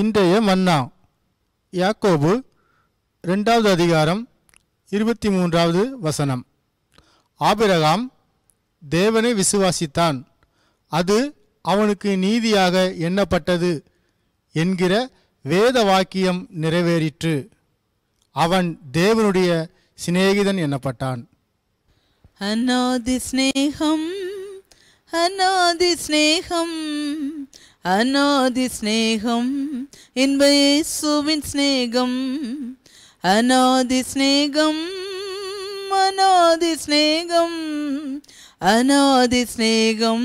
இன்றைய மன்னா யாக்கோபு ரெண்டாவது அதிகாரம் இருபத்தி மூன்றாவது வசனம் ஆபிரகாம் தேவனை விசுவாசித்தான் அது அவனுக்கு நீதியாக எண்ணப்பட்டது என்கிற வேத வாக்கியம் நிறைவேறிற்று அவன் தேவனுடைய சிநேகிதன் எண்ணப்பட்டான் அநாதி அநாதி அநாதி ഇൻവേസുവിൻ സ്നേഹം അനാദി സ്നേഹം അനാദി സ്നേഹം അനാദി സ്നേഹം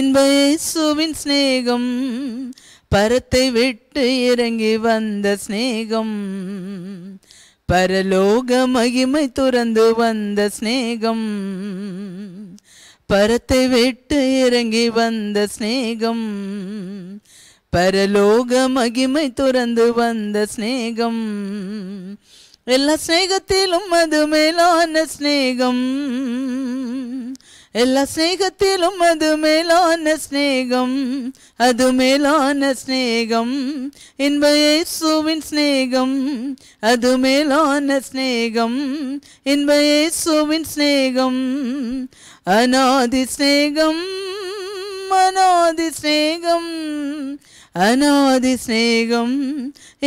ഇൻവേസുവിൻ സ്നേഹം പരത്തെ വിട്ട് ഇറങ്ങി വന്ന സ്നേഹം பரலோக மகிமை துறந்து வந்த ஸ்நேகம் பரத்தை விட்டு இறங்கி வந்த ஸ்நேகம் பரலோக மகிமை துறந்து வந்த ஸ்நேகம் எல்லா ஸ்நேகத்திலும் அது மேலான ஸ்நேகம் எல்லா ஸ்நேகத்திலும் அது மேலான ஸ்நேகம் அது மேலான ஸ்நேகம் இன்ப இயேசுவின் ஸ்நேகம் அது மேலான ஸ்நேகம் இன்ப இயேசுவின் ஸ்நேகம் அநாதி ஸ்நேகம் அநாதி ஸ்நேகம் அனாதி ஸ்நேகம்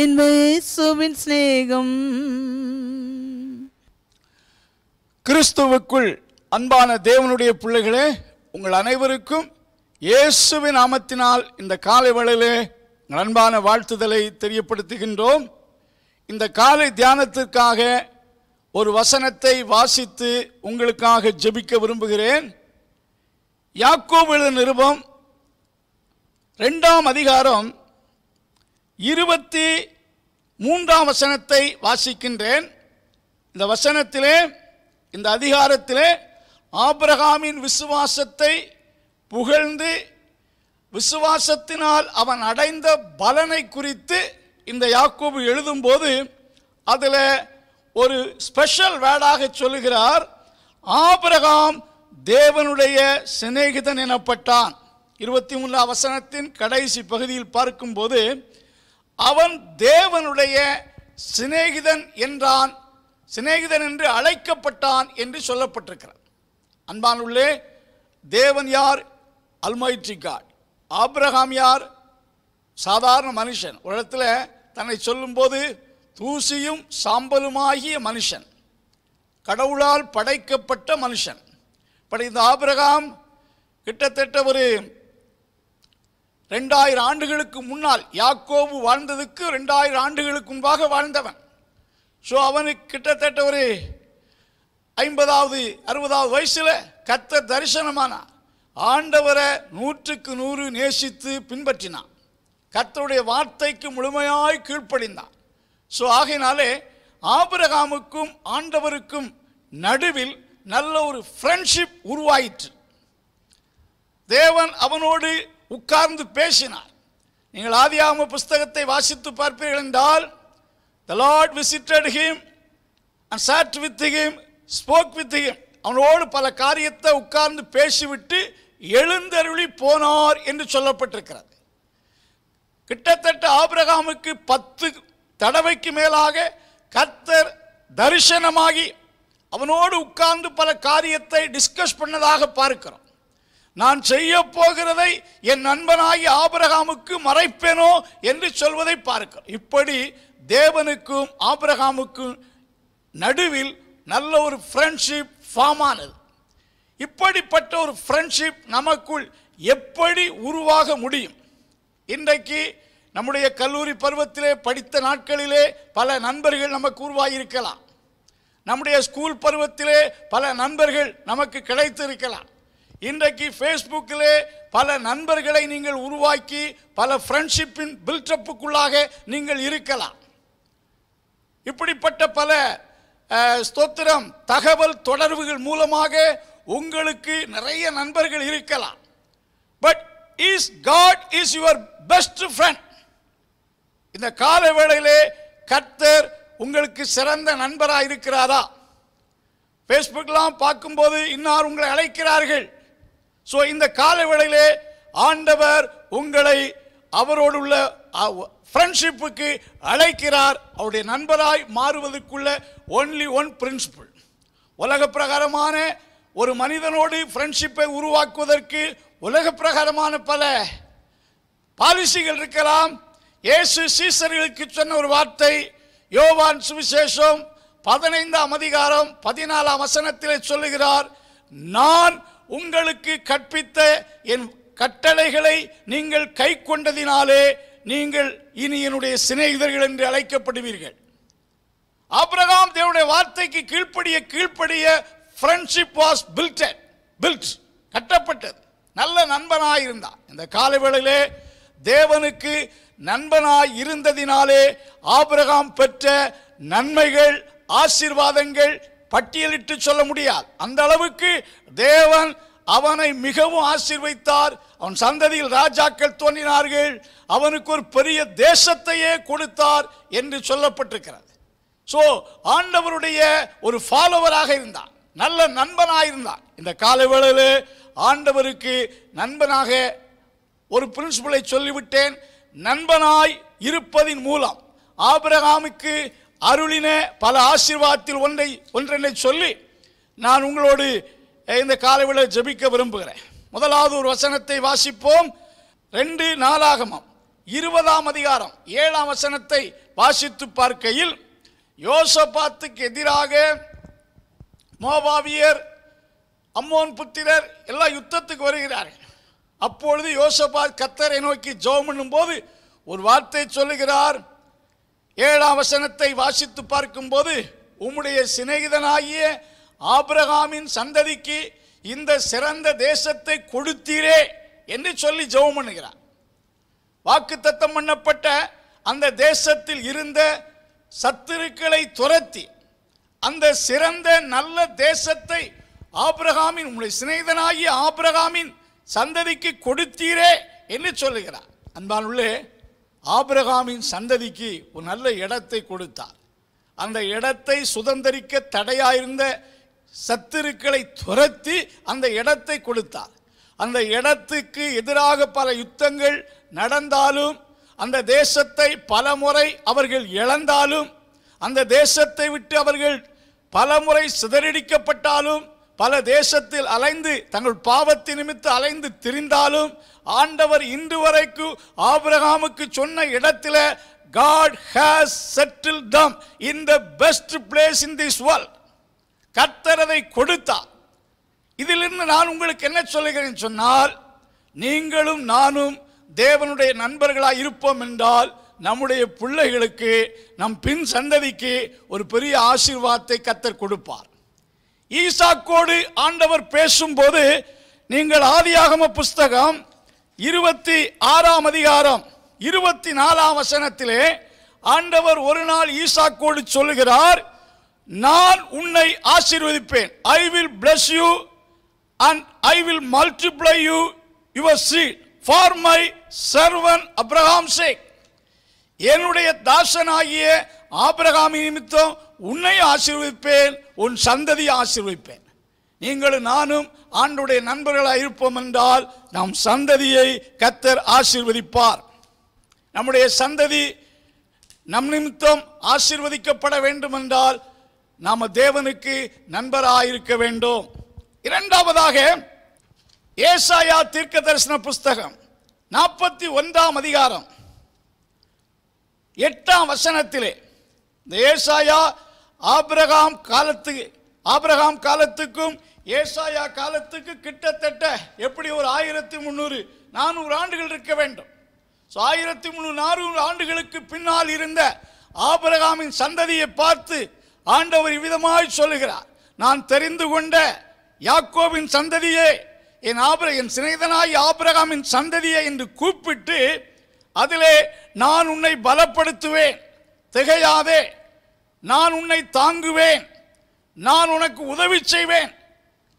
என்பின் ஸ்நேகம் கிறிஸ்துவுக்குள் அன்பான தேவனுடைய பிள்ளைகளே உங்கள் அனைவருக்கும் இயேசுவின் அமத்தினால் இந்த காலை வேளையிலே அன்பான வாழ்த்துதலை தெரியப்படுத்துகின்றோம் இந்த காலை தியானத்திற்காக ஒரு வசனத்தை வாசித்து உங்களுக்காக ஜெபிக்க விரும்புகிறேன் யாக்கோபு நிருபம் ரெண்டாம் அதிகாரம் இருபத்தி மூன்றாம் வசனத்தை வாசிக்கின்றேன் இந்த வசனத்திலே இந்த அதிகாரத்திலே ஆபிரகாமின் விசுவாசத்தை புகழ்ந்து விசுவாசத்தினால் அவன் அடைந்த பலனை குறித்து இந்த யாக்கோபு எழுதும்போது அதில் ஒரு ஸ்பெஷல் வேர்டாக சொல்லுகிறார் ஆபிரகாம் தேவனுடைய சிநேகிதன் எனப்பட்டான் இருபத்தி மூணு அவசனத்தின் கடைசி பகுதியில் பார்க்கும்போது அவன் தேவனுடைய சிநேகிதன் என்றான் சிநேகிதன் என்று அழைக்கப்பட்டான் என்று சொல்லப்பட்டிருக்கிறார் அன்பானுள்ளே தேவன் யார் அல்மைட்ரி காட் ஆப்ரஹாம் யார் சாதாரண மனுஷன் ஒரு இடத்துல தன்னை சொல்லும்போது தூசியும் சாம்பலுமாகிய மனுஷன் கடவுளால் படைக்கப்பட்ட மனுஷன் பட் இந்த ஆபிரகாம் கிட்டத்தட்ட ஒரு ரெண்டாயிரம் ஆண்டுகளுக்கு முன்னால் யாக்கோபு வாழ்ந்ததுக்கு ரெண்டாயிரம் ஆண்டுகளுக்கு முன்பாக வாழ்ந்தவன் ஸோ அவனுக்கு கிட்டத்தட்ட ஒரு ஐம்பதாவது அறுபதாவது வயசில் கத்த தரிசனமான ஆண்டவரை நூற்றுக்கு நூறு நேசித்து பின்பற்றினான் கத்தருடைய வார்த்தைக்கு முழுமையாய் கீழ்ப்படிந்தான் ஸோ ஆகையினாலே ஆபிரகாமுக்கும் ஆண்டவருக்கும் நடுவில் நல்ல ஒரு ஃப்ரெண்ட்ஷிப் உருவாயிற்று தேவன் அவனோடு உட்கார்ந்து பேசினார் நீங்கள் ஆதியாம புஸ்தகத்தை வாசித்து பார்ப்பீர்கள் என்றால் the Lord visited him and sat with him spoke with him அவனோடு பல காரியத்தை உட்கார்ந்து பேசிவிட்டு எழுந்தருளி போனார் என்று சொல்லப்பட்டிருக்கிறது கிட்டத்தட்ட ஆபிரகாமுக்கு பத்து தடவைக்கு மேலாக கர்த்தர் தரிசனமாகி அவனோடு உட்கார்ந்து பல காரியத்தை டிஸ்கஸ் பண்ணதாக பார்க்கிறோம் நான் செய்ய போகிறதை என் நண்பனாகி ஆபிரகாமுக்கு மறைப்பேனோ என்று சொல்வதை பார்க்கிறோம் இப்படி தேவனுக்கும் ஆபிரகாமுக்கும் நடுவில் நல்ல ஒரு ஃப்ரெண்ட்ஷிப் ஃபார்ம் ஆனது இப்படிப்பட்ட ஒரு ஃப்ரெண்ட்ஷிப் நமக்குள் எப்படி உருவாக முடியும் இன்றைக்கு நம்முடைய கல்லூரி பருவத்திலே படித்த நாட்களிலே பல நண்பர்கள் நமக்கு உருவாகியிருக்கலாம் நம்முடைய ஸ்கூல் பருவத்திலே பல நண்பர்கள் நமக்கு கிடைத்திருக்கலாம் இன்றைக்கு ஃபேஸ்புக்கிலே பல நண்பர்களை நீங்கள் உருவாக்கி பல ஃப்ரெண்ட்ஷிப்பின் பில்டப்புக்குள்ளாக நீங்கள் இருக்கலாம் இப்படிப்பட்ட பல ஸ்தோத்திரம் தகவல் தொடர்புகள் மூலமாக உங்களுக்கு நிறைய நண்பர்கள் இருக்கலாம் but is God is your best friend இந்த கால வேளையிலே கர்த்தர் உங்களுக்கு சிறந்த நண்பராக இருக்கிறாரா ஃபேஸ்புக்கெலாம் பார்க்கும்போது இன்னார் உங்களை அழைக்கிறார்கள் ஸோ இந்த காலவேளையிலே ஆண்டவர் உங்களை அவரோடு உள்ள ஃப்ரெண்ட்ஷிப்புக்கு அழைக்கிறார் அவருடைய நண்பராய் மாறுவதற்குள்ள ஒன்லி ஒன் பிரின்சிபிள் உலக பிரகாரமான ஒரு மனிதனோடு ஃப்ரெண்ட்ஷிப்பை உருவாக்குவதற்கு உலக பிரகாரமான பல பாலிசிகள் இருக்கலாம் இயேசு சீசர்களுக்கு சொன்ன ஒரு வார்த்தை யோவான் சுவிசேஷம் பதினைந்தாம் அதிகாரம் பதினாலாம் வசனத்தில் சொல்லுகிறார் நான் உங்களுக்கு கற்பித்த என் கட்டளைகளை நீங்கள் கை கொண்டதினாலே நீங்கள் இனி என்னுடைய சிநேகிதர்கள் என்று அழைக்கப்படுவீர்கள் அப்ரகாம் தேவனுடைய வார்த்தைக்கு கீழ்ப்படிய கீழ்ப்படிய ஃப்ரெண்ட்ஷிப் வாஸ் பில்ட் பில்ட் கட்டப்பட்டது நல்ல நண்பனாய் இருந்தான் இந்த காலவேளையிலே தேவனுக்கு நண்பனாய் இருந்ததினாலே ஆபிரகாம் பெற்ற நன்மைகள் ஆசீர்வாதங்கள் பட்டியலிட்டு சொல்ல முடியாது அந்த அளவுக்கு தேவன் அவனை மிகவும் ஆசீர்வைத்தார் அவன் சந்ததியில் ராஜாக்கள் தோன்றினார்கள் அவனுக்கு ஒரு பெரிய தேசத்தையே கொடுத்தார் என்று சொல்லப்பட்டிருக்கிறது ஸோ ஆண்டவருடைய ஒரு ஃபாலோவராக இருந்தான் நல்ல நண்பனாக இருந்தான் இந்த காலவேளையில் ஆண்டவருக்கு நண்பனாக ஒரு பிரின்சிபலை சொல்லிவிட்டேன் நண்பனாய் இருப்பதின் மூலம் ஆபிரகாமுக்கு அருளின பல ஆசீர்வாதத்தில் ஒன்றை ஒன்றென்னை சொல்லி நான் உங்களோடு இந்த காலவில ஜபிக்க விரும்புகிறேன் முதலாவது ஒரு வசனத்தை வாசிப்போம் ரெண்டு நாளாகமம் இருபதாம் அதிகாரம் ஏழாம் வசனத்தை வாசித்து பார்க்கையில் யோசபாத்துக்கு எதிராக மோபாவியர் அம்மோன் புத்திரர் எல்லாம் யுத்தத்துக்கு வருகிறார்கள் அப்பொழுது யோசபாத் கத்தரை நோக்கி ஜோம் பண்ணும்போது ஒரு வார்த்தை சொல்லுகிறார் ஏழாம் வசனத்தை வாசித்து பார்க்கும்போது உம்முடைய சிநேகிதனாகிய ஆபிரகாமின் சந்ததிக்கு இந்த சிறந்த தேசத்தை கொடுத்தீரே என்று சொல்லி ஜெபம் பண்ணுகிறார் வாக்கு தத்தம் பண்ணப்பட்ட அந்த தேசத்தில் இருந்த சத்துருக்களை துரத்தி அந்த சிறந்த நல்ல தேசத்தை ஆபிரகாமின் உங்களுடைய சிநேகிதனாகிய ஆபிரகாமின் சந்ததிக்கு கொடுத்தீரே என்று சொல்லுகிறார் உள்ளே ஆபிரகாமின் சந்ததிக்கு ஒரு நல்ல இடத்தை கொடுத்தார் அந்த இடத்தை சுதந்திரிக்க தடையாயிருந்த சத்துருக்களை துரத்தி அந்த இடத்தை கொடுத்தார் அந்த இடத்துக்கு எதிராக பல யுத்தங்கள் நடந்தாலும் அந்த தேசத்தை பலமுறை அவர்கள் இழந்தாலும் அந்த தேசத்தை விட்டு அவர்கள் பலமுறை சிதறடிக்கப்பட்டாலும் பல தேசத்தில் அலைந்து தங்கள் பாவத்தை நிமித்து அலைந்து திரிந்தாலும் ஆண்டவர் இன்று வரைக்கும் ஆபிரகாமுக்கு சொன்ன இடத்துல God has settle them in the best place in this world கத்தரதை கொடுத்தார் இதிலிருந்து நான் உங்களுக்கு என்ன சொல்லுகிறேன் சொன்னால் நீங்களும் நானும் தேவனுடைய நண்பர்களாக இருப்போம் என்றால் நம்முடைய பிள்ளைகளுக்கு நம் பின் சந்ததிக்கு ஒரு பெரிய ஆசீர்வாதத்தை கத்தர் கொடுப்பார் ஈசாக்கோடு ஆண்டவர் பேசும்போது நீங்கள் ஆதியாகம புஸ்தகம் இருபத்தி ஆறாம் அதிகாரம் இருபத்தி நாலாம் வசனத்திலே ஆண்டவர் ஒரு நாள் ஈசாக்கோடு சொல்லுகிறார் நான் உன்னை ஆசீர்வதிப்பேன் I will bless you and I will multiply you your seed for my servant Abraham sake என்னுடைய தாசனாகிய ஆபிரகாமி நிமித்தம் உன்னை ஆசீர்விப்பேன் உன் சந்ததியை ஆசிர்விப்பேன் நீங்களும் நானும் ஆண்டுடைய நண்பர்களாக இருப்போம் என்றால் நம் சந்ததியை கத்தர் ஆசீர்வதிப்பார் நம்முடைய சந்ததி நம் நிமித்தம் ஆசீர்வதிக்கப்பட வேண்டும் என்றால் நாம் தேவனுக்கு நண்பராக இருக்க வேண்டும் இரண்டாவதாக ஏசாயா தீர்க்க தரிசன புஸ்தகம் நாற்பத்தி ஒன்றாம் அதிகாரம் எட்டாம் வசனத்திலே இந்த ஏசாயா ஆபிரகாம் காலத்துக்கு ஆபிரகாம் காலத்துக்கும் ஏசாயா காலத்துக்கு கிட்டத்தட்ட எப்படி ஒரு ஆயிரத்தி முந்நூறு நானூறு ஆண்டுகள் இருக்க வேண்டும் ஸோ ஆயிரத்தி முந்நூறு நானூறு ஆண்டுகளுக்கு பின்னால் இருந்த ஆபிரகாமின் சந்ததியை பார்த்து ஆண்டவர் விதமாய் சொல்லுகிறார் நான் தெரிந்து கொண்ட யாக்கோவின் சந்ததியே என் ஆபிர என் சிநேதனாய் ஆபிரகாமின் சந்ததியை என்று கூப்பிட்டு அதிலே நான் உன்னை பலப்படுத்துவேன் திகையாதே நான் உன்னை தாங்குவேன் நான் உனக்கு உதவி செய்வேன்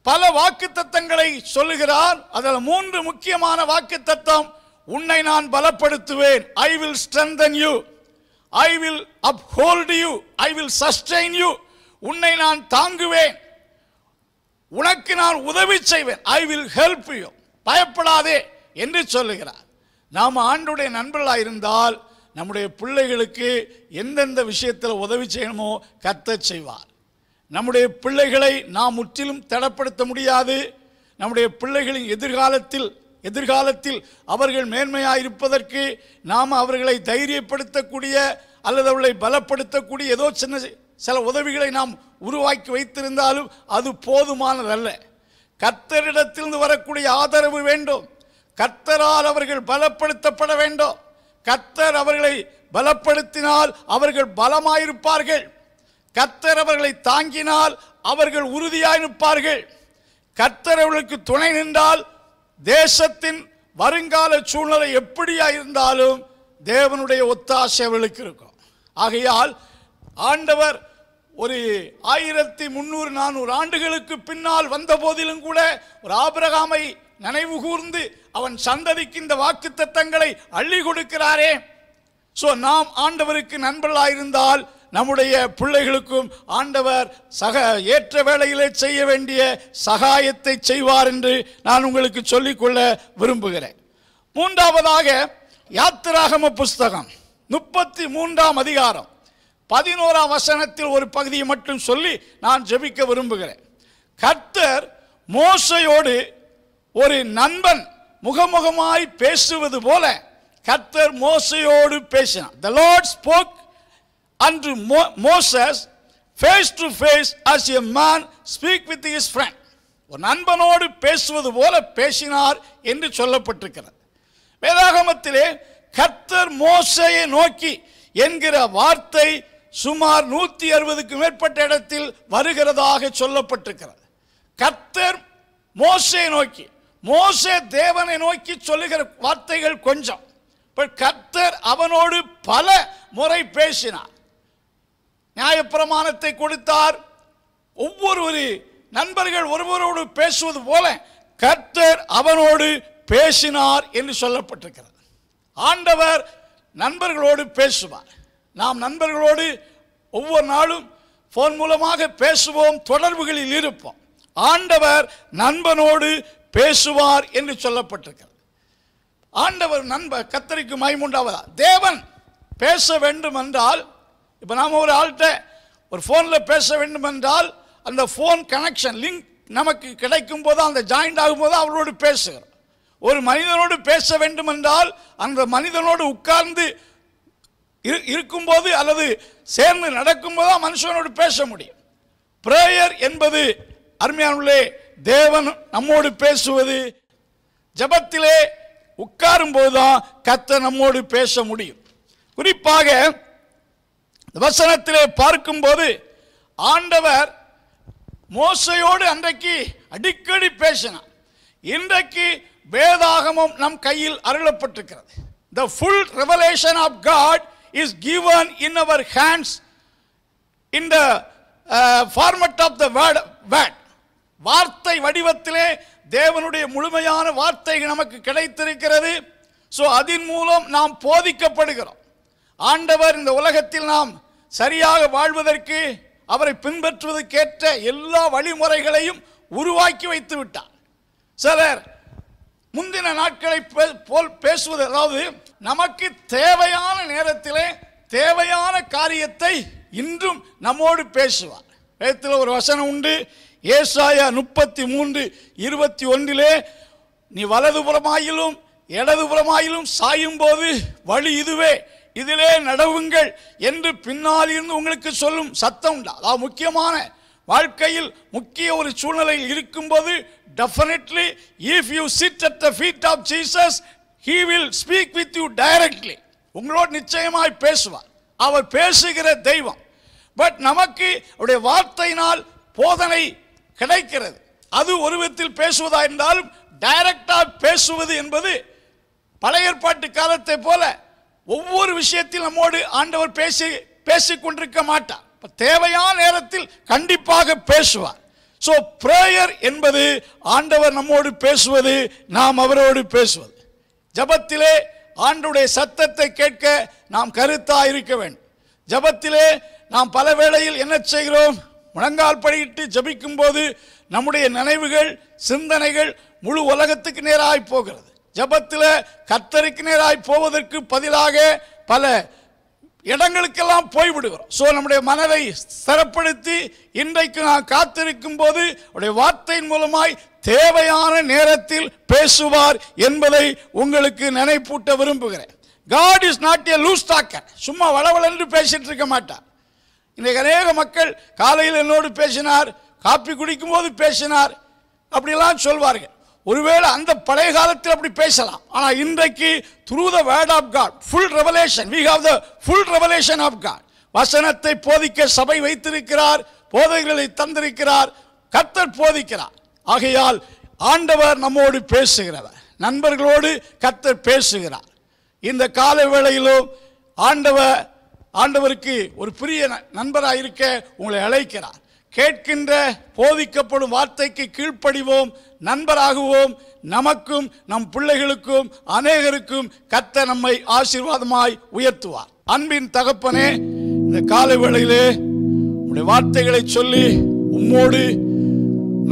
பல வாக்கு தத்தங்களை சொல்லுகிறார் அதில் மூன்று முக்கியமான வாக்கு தத்தம் உன்னை நான் பலப்படுத்துவேன் I will strengthen you I will uphold you I will sustain you உன்னை நான் தாங்குவேன் உனக்கு நான் உதவி செய்வேன் ஐ வில் ஹெல்ப் யூ பயப்படாதே என்று சொல்லுகிறார் நாம் ஆண்டுடைய நண்பர்களாக இருந்தால் நம்முடைய பிள்ளைகளுக்கு எந்தெந்த விஷயத்தில் உதவி செய்யணுமோ கத்த செய்வார் நம்முடைய பிள்ளைகளை நாம் முற்றிலும் தடப்படுத்த முடியாது நம்முடைய பிள்ளைகளின் எதிர்காலத்தில் எதிர்காலத்தில் அவர்கள் மேன்மையாக இருப்பதற்கு நாம் அவர்களை தைரியப்படுத்தக்கூடிய அல்லது அவர்களை பலப்படுத்தக்கூடிய ஏதோ சின்ன சில உதவிகளை நாம் உருவாக்கி வைத்திருந்தாலும் அது போதுமானதல்ல கர்த்தரிடத்திலிருந்து வரக்கூடிய ஆதரவு வேண்டும் கர்த்தரால் அவர்கள் பலப்படுத்தப்பட வேண்டும் கத்தர் அவர்களை பலப்படுத்தினால் அவர்கள் பலமாயிருப்பார்கள் கத்தர் அவர்களை தாங்கினால் அவர்கள் உறுதியாயிருப்பார்கள் கத்தர் அவர்களுக்கு துணை நின்றால் தேசத்தின் வருங்கால சூழ்நிலை எப்படியா இருந்தாலும் தேவனுடைய ஒத்தாசை அவர்களுக்கு இருக்கும் ஆகையால் ஆண்டவர் ஒரு ஆயிரத்தி முந்நூறு நானூறு ஆண்டுகளுக்கு பின்னால் வந்த போதிலும் கூட ஒரு ஆபிரகாமை நினைவு கூர்ந்து அவன் சந்ததிக்கு இந்த வாக்கு தத்தங்களை அள்ளி கொடுக்கிறாரே ஸோ நாம் ஆண்டவருக்கு நண்பர்களாயிருந்தால் நம்முடைய பிள்ளைகளுக்கும் ஆண்டவர் சக ஏற்ற வேளையிலே செய்ய வேண்டிய சகாயத்தை செய்வார் என்று நான் உங்களுக்கு சொல்லிக்கொள்ள விரும்புகிறேன் மூன்றாவதாக யாத்திராகம புஸ்தகம் முப்பத்தி மூன்றாம் அதிகாரம் பதினோராம் வசனத்தில் ஒரு பகுதியை மட்டும் சொல்லி நான் ஜெபிக்க விரும்புகிறேன் கர்த்தர் மோசையோடு ஒரு நண்பன் முகமுகமாய் பேசுவது போல கர்த்தர் மோசையோடு பேசினார் த லார்ட் ஸ்போக் அன்று Moses face to face as a man speak with his friend ஒரு நண்பனோடு பேசுவது போல பேசினார் என்று சொல்லப்பட்டிருக்கிறது வேதாகமத்திலே கர்த்தர் மோசையை நோக்கி என்கிற வார்த்தை சுமார் நூற்றி அறுபதுக்கு மேற்பட்ட இடத்தில் வருகிறதாக சொல்லப்பட்டிருக்கிறது கர்த்தர் மோசையை நோக்கி மோசே தேவனை நோக்கி சொல்லுகிற வார்த்தைகள் கொஞ்சம் இப்போ கர்த்தர் அவனோடு பல முறை பேசினார் நியாயப்பிரமாணத்தை கொடுத்தார் ஒவ்வொரு ஒரு நண்பர்கள் ஒருவரோடு பேசுவது போல கர்த்தர் அவனோடு பேசினார் என்று சொல்லப்பட்டிருக்கிறது ஆண்டவர் நண்பர்களோடு பேசுவார் நாம் நண்பர்களோடு ஒவ்வொரு நாளும் ஃபோன் மூலமாக பேசுவோம் தொடர்புகளில் இருப்போம் ஆண்டவர் நண்பனோடு பேசுவார் என்று சொல்லப்பட்டிருக்கிறது ஆண்டவர் நண்ப கத்தரிக்கு மைமுண்டாவதா தேவன் பேச வேண்டும் என்றால் இப்போ நாம் ஒரு ஆள்கிட்ட ஒரு ஃபோனில் பேச வேண்டும் என்றால் அந்த ஃபோன் கனெக்ஷன் லிங்க் நமக்கு கிடைக்கும் போது அந்த ஜாயிண்ட் ஆகும்போது அவரோடு பேசுகிறோம் ஒரு மனிதனோடு பேச வேண்டும் என்றால் அந்த மனிதனோடு உட்கார்ந்து இருக்கும்போது அல்லது சேர்ந்து நடக்கும்போது மனுஷனோடு பேச முடியும் பிரேயர் என்பது அருமையானுள்ளே தேவன் நம்மோடு பேசுவது ஜபத்திலே உட்காரும் போதுதான் கத்த நம்மோடு பேச முடியும் குறிப்பாக வசனத்திலே பார்க்கும்போது ஆண்டவர் மோசையோடு அன்றைக்கு அடிக்கடி பேசினார் இன்றைக்கு வேதாகமும் நம் கையில் அருளப்பட்டிருக்கிறது the full revelation of God is given in our hands in the format of the word word வார்த்தை வடிவத்திலே தேவனுடைய முழுமையான வார்த்தை நமக்கு கிடைத்திருக்கிறது ஸோ அதன் மூலம் நாம் போதிக்கப்படுகிறோம் ஆண்டவர் இந்த உலகத்தில் நாம் சரியாக வாழ்வதற்கு அவரை பின்பற்றுவதற்கேற்ற எல்லா வழிமுறைகளையும் உருவாக்கி வைத்து விட்டார் சிலர் முந்தின நாட்களை போல் பேசுவது அதாவது நமக்கு தேவையான நேரத்திலே தேவையான காரியத்தை இன்றும் நம்மோடு பேசுவார் வேதத்தில் ஒரு வசனம் உண்டு ஏசாயா முப்பத்தி மூன்று இருபத்தி ஒன்றிலே நீ வலதுபுறமாயிலும் இடதுபுறமாயிலும் சாயும் போது வழி இதுவே இதிலே நடவுங்கள் என்று பின்னால் இருந்து உங்களுக்கு சொல்லும் சத்தம் அதாவது முக்கியமான வாழ்க்கையில் முக்கிய ஒரு சூழ்நிலையில் இருக்கும்போது definitely if you sit at the feet of Jesus he will speak with you directly உங்களோடு நிச்சயமாய் பேசுவார் அவர் பேசுகிற தெய்வம் பட் நமக்கு அவருடைய வார்த்தையினால் போதனை கிடைக்கிறது அது ஒரு விதத்தில் பேசுவதா இருந்தாலும் டைரக்டா பேசுவது என்பது பழைய ஏற்பாட்டு காலத்தை போல ஒவ்வொரு விஷயத்தில் நம்மோடு ஆண்டவர் பேசி பேசிக் கொண்டிருக்க மாட்டார் தேவையான நேரத்தில் கண்டிப்பாக பேசுவார் ஸோ ப்ரேயர் என்பது ஆண்டவர் நம்மோடு பேசுவது நாம் அவரோடு பேசுவது ஜபத்திலே ஆண்டுடைய சத்தத்தை கேட்க நாம் கருத்தாக இருக்க வேண்டும் ஜபத்திலே நாம் பல வேளையில் என்ன செய்கிறோம் முழங்கால் படியிட்டு ஜபிக்கும் போது நம்முடைய நினைவுகள் சிந்தனைகள் முழு உலகத்துக்கு நேராய் போகிறது ஜபத்தில் கத்தருக்கு நேராய் போவதற்கு பதிலாக பல இடங்களுக்கெல்லாம் போய்விடுகிறோம் ஸோ நம்முடைய மனதை ஸ்திரப்படுத்தி இன்றைக்கு நான் காத்திருக்கும் போது உடைய வார்த்தையின் மூலமாய் தேவையான நேரத்தில் பேசுவார் என்பதை உங்களுக்கு நினைப்பூட்ட விரும்புகிறேன் God is not a loose talker சும்மா வளவளன்று பேசிட்டு இருக்க மாட்டார் இன்றைக்கு அநேக மக்கள் காலையில் என்னோடு பேசினார் காப்பி குடிக்கும்போது பேசினார் அப்படிலாம் சொல்வார்கள் ஒருவேளை அந்த பழைய காலத்தில் அப்படி பேசலாம் ஆனால் இன்றைக்கு through the word of God full revelation we have the full revelation of God வசனத்தை போதிக்க சபை வைத்திருக்கிறார் போதைகளை தந்திருக்கிறார் கத்தர் போதிக்கிறார் ஆகையால் ஆண்டவர் நம்மோடு பேசுகிறவர் நண்பர்களோடு கத்தர் பேசுகிறார் இந்த கால வேளையிலும் ஆண்டவர் ஆண்டவருக்கு ஒரு பிரிய நண்பராக இருக்க உங்களை அழைக்கிறார் கேட்கின்ற போதிக்கப்படும் வார்த்தைக்கு கீழ்ப்படிவோம் நண்பராகுவோம் நமக்கும் நம் பிள்ளைகளுக்கும் அநேகருக்கும் கத்த நம்மை ஆசீர்வாதமாய் உயர்த்துவார் அன்பின் தகப்பனே இந்த காலை வேளையிலே உடைய வார்த்தைகளை சொல்லி உம்மோடு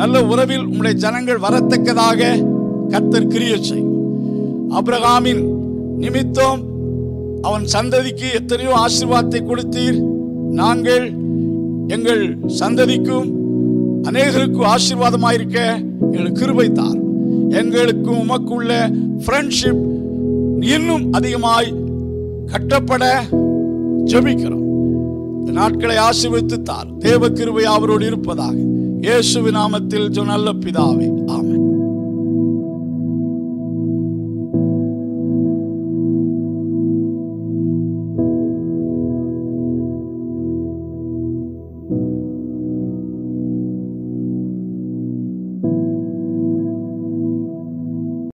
நல்ல உறவில் உம்முடைய ஜனங்கள் வரத்தக்கதாக கத்தர் கிரிய செய்யும் அப்ரஹாமின் நிமித்தம் அவன் சந்ததிக்கு எத்தனையோ ஆசீர்வாதத்தை கொடுத்தீர் நாங்கள் எங்கள் சந்ததிக்கும் அநேகருக்கும் ஆசீர்வாதமாயிருக்க எங்களுக்கு கிருபை தார் எங்களுக்கும் உமக்குள்ள ஃப்ரெண்ட்ஷிப் இன்னும் அதிகமாய் கட்டப்பட ஜபிக்கிறோம் நாட்களை ஆசீர்வித்து தார் தேவ கிருபை அவரோடு இருப்பதாக இயேசு நாமத்தில் நல்ல பிதாவே ஆமாம்